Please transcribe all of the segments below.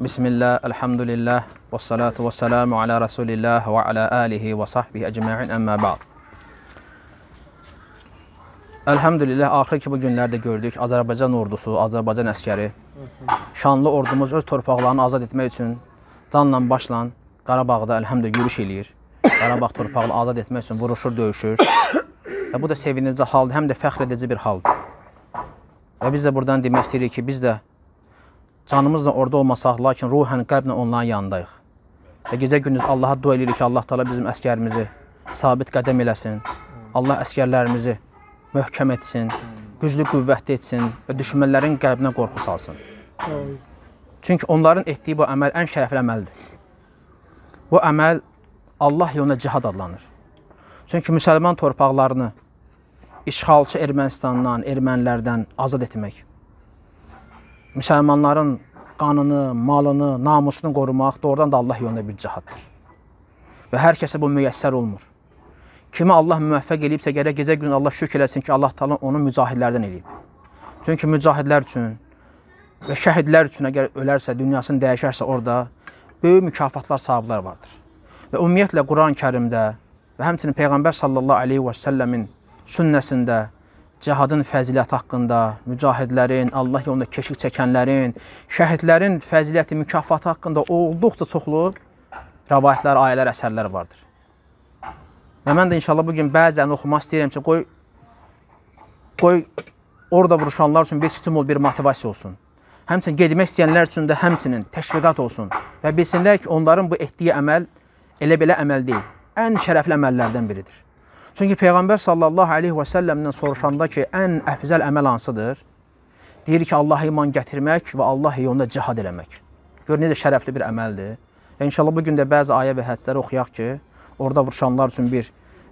Bismillah, elhamdülillah, ve salatu ve selamu ala Resulillah ve ala alihi ve sahbihi ecma'in əmmə ba'd. Elhamdülillah, axır ki bu günlərdə gördük, Azərbaycan ordusu, Azərbaycan əskəri, şanlı ordumuz öz torpaqlarını azad etmək üçün canla başla Qarabağda elhamdülillah yürüş eləyir. Qarabağ torpağını azad etmək üçün vuruşur, döyüşür. Və bu da sevinici haldır, həm də fəxr edici bir haldır. Və biz də buradan demək istəyirik ki, biz də canımızla orada olmasaq, lakin ruhən, qəlblə onların yanındayıq. Və gecə gündüz Allaha dua edirik ki, Allah təala bizim əskərimizi sabit qədəm eləsin. Allah əskərlərimizi möhkəm etsin, güclü qüvvətli etsin və düşmənlərin qəlbinə qorxu salsın. Çünki onların etdiyi bu əməl ən şərəfli əməldir. Bu əməl Allah yolunda cihad adlanır. Çünki müsəlman torpaqlarını işğalçı Ermənistandan, ermənilərdən azad etmək müsəlmanların qanını, malını, namusunu qorumaq doğrudan da Allah yolunda bir cihaddır. Və hər kəsə bu müyəssər olmur. Kimi Allah müvəffəq eləyibsə, gərək gecə gün Allah şükür eləsin ki, Allah taala onu mücahidlərdən eləyib. Çünki mücahidlər üçün və şəhidlər üçün əgər ölərsə, dünyasını dəyişərsə orada böyük mükafatlar, savablar vardır. Və ümumiyyətlə Quran-Kərimdə və həmçinin Peyğəmbər sallallahu aleyhi və səlləmin sünnəsində cihadın fəziləti haqqında, mücahidlərin, Allah yolunda keşik çəkənlərin, şəhidlərin fəziləti, mükafatı haqqında olduqca çoxlu rəvayətlər, ayələr, əsərlər vardır. Və mən də inşallah bugün bəzən oxumaq istəyirəm ki, qoy, qoy orada vuruşanlar üçün bir stimul, bir motivasiya olsun. Həmçinin gedmək istəyənlər üçün də həmçinin təşviqat olsun və bilsinlər ki, onların bu etdiyi əməl elə belə əməl deyil, ən şərəfli əməllərdən biridir. Çünki Peyğəmbər sallallahu aleyhi və səlləmdən soruşanda ki, ən əfzəl əməl hansıdır? Deyir ki, Allaha iman gətirmək və Allah yolunda cihad eləmək. Gör, necə şərəfli bir əməldir. Və inşallah bu gün də bəzi ayə və hədisləri oxuyaq ki, orada vuruşanlar üçün bir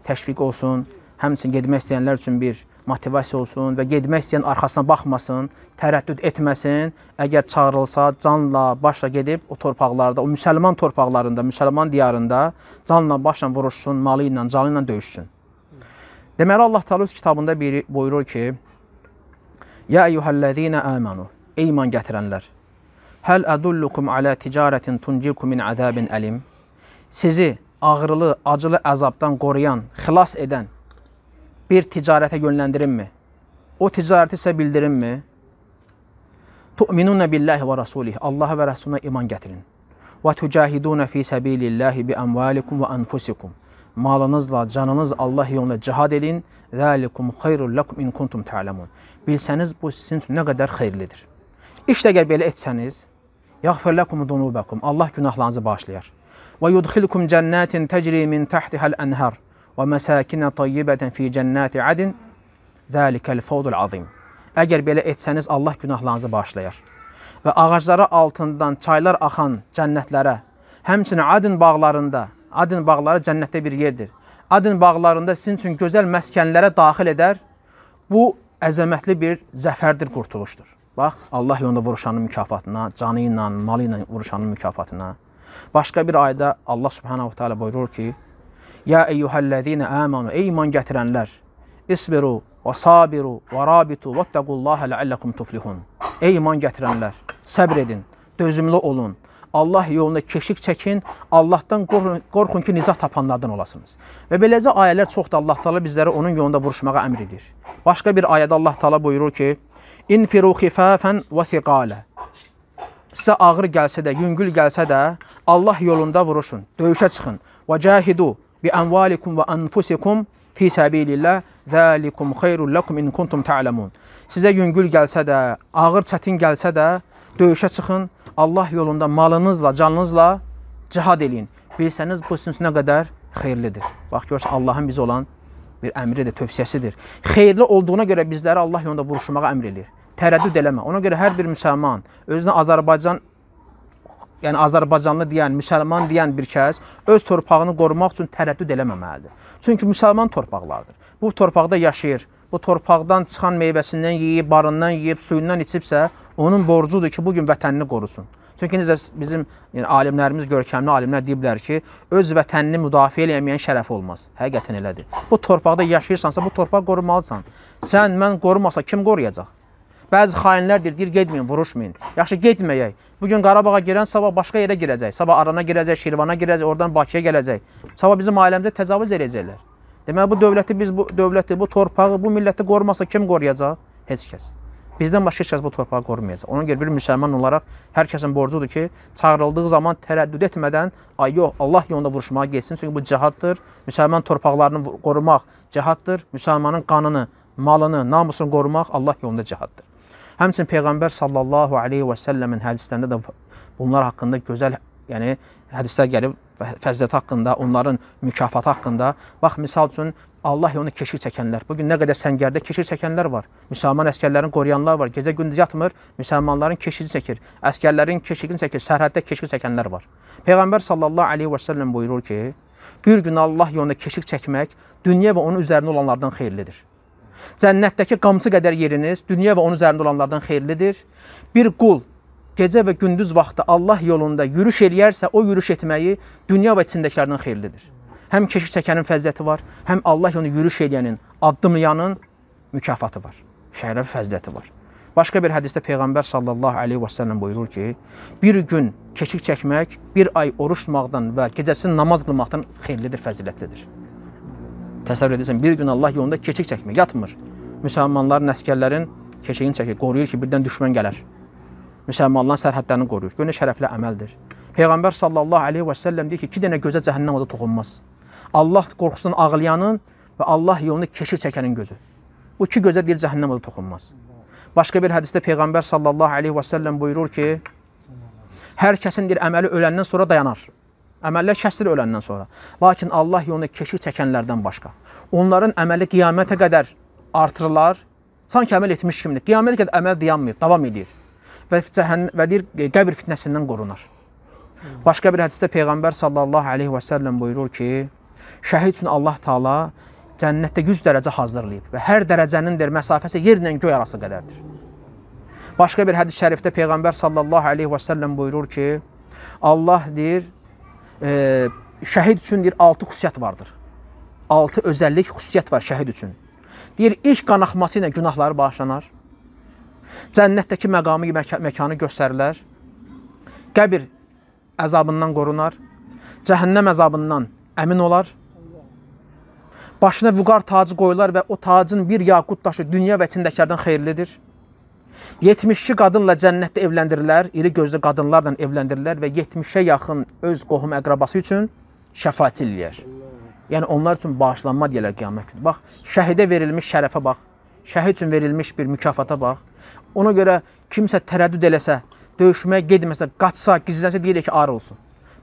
təşviq olsun, həmçinin getmək istəyənlər üçün bir motivasiya olsun və getmək istəyən arxasına baxmasın, tərəddüd etməsin. Əgər çağırılsa, canla, başla gedib o torpaqlarda, o müsəlman torpaqlarında, müsəlman diyarında canla, başla vuruşsun, malı ilə, canı ilə döyüşsün. Deməli Allah Teala öz kitabında biri buyurur ki: "Ya eyyuhellezina amanu" Ey iman gətirənlər, "Hal adullukum ala ticaretin tuncikum min azabin alim?" Sizi ağrılı, acılı əzabdan qoruyan, xilas edən bir ticarətə yönləndirinmi? O ticarəti sizə bildirinmi? Tu'minuna billahi və rasulih. Allaha və rəsuluna iman gətirin. Və tucahiduna fi sabilillahi bi amvalikum və anfusikum malınızla, canınız Allah yolunda cihad edin. Zalikum hayrul lakum in kuntum ta'lemun. Bilsəniz bu sizin üçün nə qədər xeyirlidir. İşdə əgər belə etsəniz, yaghfir lakum zunubakum. Allah günahlarınızı bağışlayar. Və yudkhilukum cennetin tecri min tahtiha'l enhar və masakin tayyibatan fi cennati adin. Zalikal fawzul azim. Əgər belə etsəniz Allah günahlarınızı bağışlayar və ağacları altından çaylar axan cənnətlərə, həmçinin Adın bağlarında Adın bağları cənnətdə bir yerdir. Adın bağlarında sizin üçün gözəl məskənlərə daxil edər. Bu əzəmətli bir zəfərdir, qurtuluşdur. Bax, Allah yolunda vuruşanın mükafatına, canı ilə, malı ilə vuruşanın mükafatına. Başqa bir ayda Allah Subhanahu taala buyurur ki: "Ya eyyuhellezine amanu, ey iman gətirənlər, isbiru və sabiru və rabitu vəttaqullaha la'allakum tuflihun." Ey iman gətirənlər, səbr edin, dözümlü olun Allah yolunda keşik çəkin, Allahdan qorxun, qorxun ki, nizah tapanlardan olasınız. Və beləcə ayələr çoxdur. Allah Taala bizləri onun yolunda vuruşmağa əmr edir. Başqa bir ayədə Allah Taala buyurur ki: "İnfiru xifafan və siqala." Sizə ağır gəlsə də, yüngül gəlsə də, Allah yolunda vuruşun, döyüşə çıxın. "Və cahidu bi amvalikum və anfusikum fi sabilillah." Zalikum xeyrun lakum in kuntum ta'lamun. Sizə yüngül gəlsə də, ağır çətin gəlsə də, döyüşə çıxın Allah yolunda malınızla, canınızla cihad eləyin. Bilsəniz bu sizin nə qədər xeyirlidir. Bax görsə Allahın bizə olan bir əmridir, tövsiyəsidir. Xeyirli olduğuna görə bizləri Allah yolunda vuruşmağa əmr eləyir. Tərəddüd eləmə. Ona görə hər bir müsəlman özünə Azərbaycan yəni Azərbaycanlı deyən, müsəlman deyən bir kəs öz torpağını qorumaq üçün tərəddüd eləməməlidir. Çünki müsəlman torpaqlardır. Bu torpaqda yaşayır bu torpaqdan çıxan meyvəsindən yeyib, barından yeyib, suyundan içibsə, onun borcudur ki, bu gün vətənini qorusun. Çünki necə bizim yəni, alimlərimiz, görkəmli alimlər deyiblər ki, öz vətənini müdafiə eləməyən şərəf olmaz. Həqiqətən elədir. Bu torpaqda yaşayırsansa, bu torpaq qorumalısan. Sən, mən qorumasa kim qoruyacaq? Bəzi xainlər deyir, deyir, getməyin, vuruşmayın. Yaxşı, getməyək. Bugün Qarabağa girən sabah başqa yerə girəcək. Sabah Arana girəcək, Şirvana girəcək, oradan Bakıya gələcək. Sabah bizim ailəmizə təcavüz eləyəcəklər. Deməli bu dövləti biz bu dövləti, bu torpağı, bu milləti qorumasa kim qoruyacaq? Heç kəs. Bizdən başqa heç kəs bu torpağı qorumayacaq. Ona görə bir müsəlman olaraq hər kəsin borcudur ki, çağırıldığı zaman tərəddüd etmədən, ay yox, Allah yolunda vuruşmağa getsin. Çünki bu cihaddır. Müsəlman torpaqlarını qorumaq cihaddır. Müsəlmanın qanını, malını, namusunu qorumaq Allah yolunda cihaddır. Həmçinin Peyğəmbər sallallahu aleyhi və səlləmin hədislərində də bunlar haqqında gözəl yəni, hədislər gəlib fəziyyəti haqqında, onların mükafatı haqqında. Bax, misal üçün, Allah yolunu keşir çəkənlər. Bugün nə qədər səngərdə keşir çəkənlər var. Müsəlman əskərlərin qoruyanlar var. Gecə gündüz yatmır, müsəlmanların keşirini çəkir. Əskərlərin keşirini çəkir, sərhəddə keşir çəkənlər var. Peyğəmbər sallallahu aleyhi və səlləm buyurur ki, bir gün Allah yolunda keşir çəkmək dünya və onun üzərində olanlardan xeyirlidir. Cənnətdəki qamçı qədər yeriniz dünya və onun üzərində olanlardan xeyirlidir. Bir qul gecə və gündüz vaxtı Allah yolunda yürüş eləyərsə, o yürüş etməyi dünya və içindəkilərdən xeyirlidir. Həm keşik çəkənin fəziləti var, həm Allah yolunda yürüş eləyənin, addımlayanın mükafatı var. Şərəf fəziləti var. Başqa bir hədisdə Peyğəmbər sallallahu aleyhi və səlləm buyurur ki, bir gün keşik çəkmək, bir ay oruç tutmaqdan və gecəsi namaz qılmaqdan xeyirlidir, fəzilətlidir. Təsəvvür edirsən, bir gün Allah yolunda keşik çəkmək yatmır. Müsəlmanların, əskərlərin keşiyini çəkir, qoruyur ki, birdən düşmən gələr müsəlmanların sərhədlərini qoruyur. Gör nə şərəfli əməldir. Peyğəmbər sallallahu əleyhi və səlləm deyir ki, 2 dənə gözə cəhənnəm odu toxunmaz. Allah qorxusundan ağlayanın və Allah yolunda keşir çəkənin gözü. Bu iki gözə deyir cəhənnəm odu toxunmaz. Başqa bir hədisdə Peyğəmbər sallallahu əleyhi və səlləm buyurur ki, hər kəsin deyir əməli öləndən sonra dayanar. Əməllər kəsir öləndən sonra. Lakin Allah yolunda keşir çəkənlərdən başqa. Onların əməli qiyamətə qədər artırılar. Sanki əməl etmiş kimidir. Qiyamətə qədər əməl dayanmayıb, davam edir və, cəhən, və deyir, qəbir fitnəsindən qorunar. Başqa bir hədisdə Peyğəmbər sallallahu aleyhi və səlləm buyurur ki, şəhid üçün Allah taala cənnətdə 100 dərəcə hazırlayıb və hər dərəcənin der məsafəsi yerlə göy arası qədərdir. Başqa bir hədis-i şərifdə Peyğəmbər sallallahu aleyhi və səlləm buyurur ki, Allah deyir, e, şəhid üçün deyir 6 xüsusiyyət vardır. 6 özəllik xüsusiyyət var şəhid üçün. Deyir, ilk qanaxması ilə günahları bağışlanar. Cənnətdəki məqamı, məkanı göstərilər. Qəbir əzabından qorunar. Cəhənnəm əzabından əmin olar. Başına vüqar tacı qoyular və o tacın bir yaqut daşı dünya və içindəkilərdən xeyirlidir. 72 qadınla cənnətdə evləndirilər, iri gözlü qadınlarla evləndirilər və 70-ə yaxın öz qohum əqrabası üçün şəfaat eləyər. Yəni onlar üçün bağışlanma deyirlər qiyamət günü. Bax, şəhidə verilmiş şərəfə bax. Şəhid üçün verilmiş bir mükafata bax. Ona görə kimsə tərəddüd eləsə, döyüşməyə getməsə, qaçsa, gizlənsə deyilir ki, ar olsun.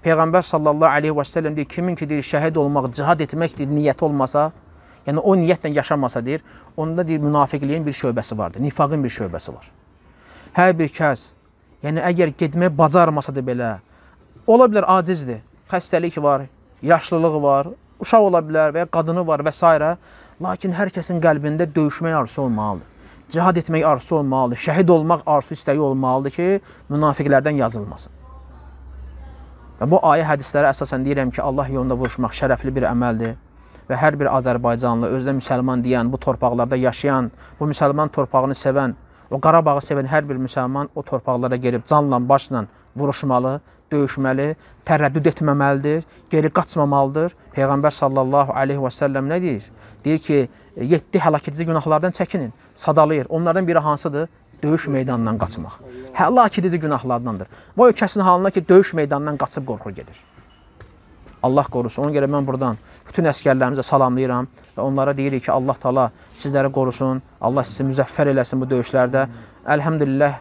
Peyğəmbər sallallahu əleyhi və səlləm deyir, kimin ki deyir şəhid olmaq, cihad etməkdir niyyəti olmasa, yəni o niyyətlə yaşamasa deyir, onda deyir münafiqliyin bir şöbəsi vardır, nifaqın bir şöbəsi var. Hər bir kəs, yəni əgər getməyə bacarmasa da belə, ola bilər acizdir, xəstəlik var, yaşlılığı var, uşaq ola bilər və ya qadını var və s. Lakin hər kəsin qəlbində döyüşmək arzusu olmalıdır cihad etmək arzusu olmalıdır, şəhid olmaq arzusu istəyi olmalıdır ki, münafiqlərdən yazılmasın. Və bu ayə hədislərə əsasən deyirəm ki, Allah yolunda vuruşmaq şərəfli bir əməldir və hər bir Azərbaycanlı, özdə müsəlman deyən, bu torpaqlarda yaşayan, bu müsəlman torpağını sevən, o Qarabağı sevən hər bir müsəlman o torpaqlara gelib canla, başla vuruşmalı döyüşməli, tərəddüd etməməlidir, geri qaçmamalıdır. Peyğəmbər sallallahu aleyhi və səlləm nə deyir? Deyir ki, 7 həlak edici günahlardan çəkinin, sadalayır. Onlardan biri hansıdır? döyüş meydanından qaçmaq. Həlak edici günahlardandır. Vay ölkəsinin halına ki, döyüş meydanından qaçıb qorxur gedir. Allah qorusun. Ona görə mən buradan bütün əskərlərimizə salamlayıram və onlara deyirik ki, Allah Taala sizləri qorusun. Allah sizi müzəffər eləsin bu döyüşlərdə. Əlhəmdülillah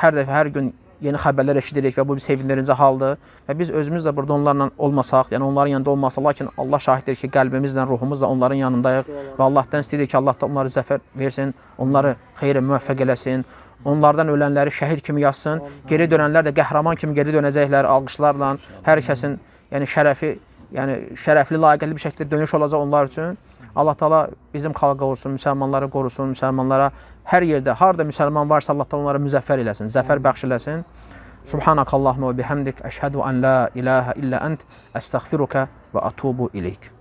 hər dəfə hər gün yeni xəbərlər eşidirik və bu biz sevindirici haldır. Və biz özümüz də burada onlarla olmasaq, yəni onların yanında olmasaq, lakin Allah şahiddir ki, qəlbimizlə, ruhumuzla onların yanındayıq və Allahdan istəyirik ki, Allah da onlara zəfər versin, onları xeyrə müvəffəq eləsin. Onlardan ölənləri şəhid kimi yazsın, geri dönənlər də qəhrəman kimi geri dönəcəklər alqışlarla. Hər kəsin yəni şərəfi, yəni şərəfli, layiqətli bir şəkildə dönüş olacaq onlar üçün. Allah Taala bizim xalqı qorusun, müsəlmanları qorusun, müsəlmanlara hər yerdə, harda müsəlman varsa Allah Taala onlara müzəffər eləsin, zəfər bəxş eləsin. Subhanakallahumma və bihamdik əşhədu an la ilaha illa ent, əstəğfiruka və atubu ileyk.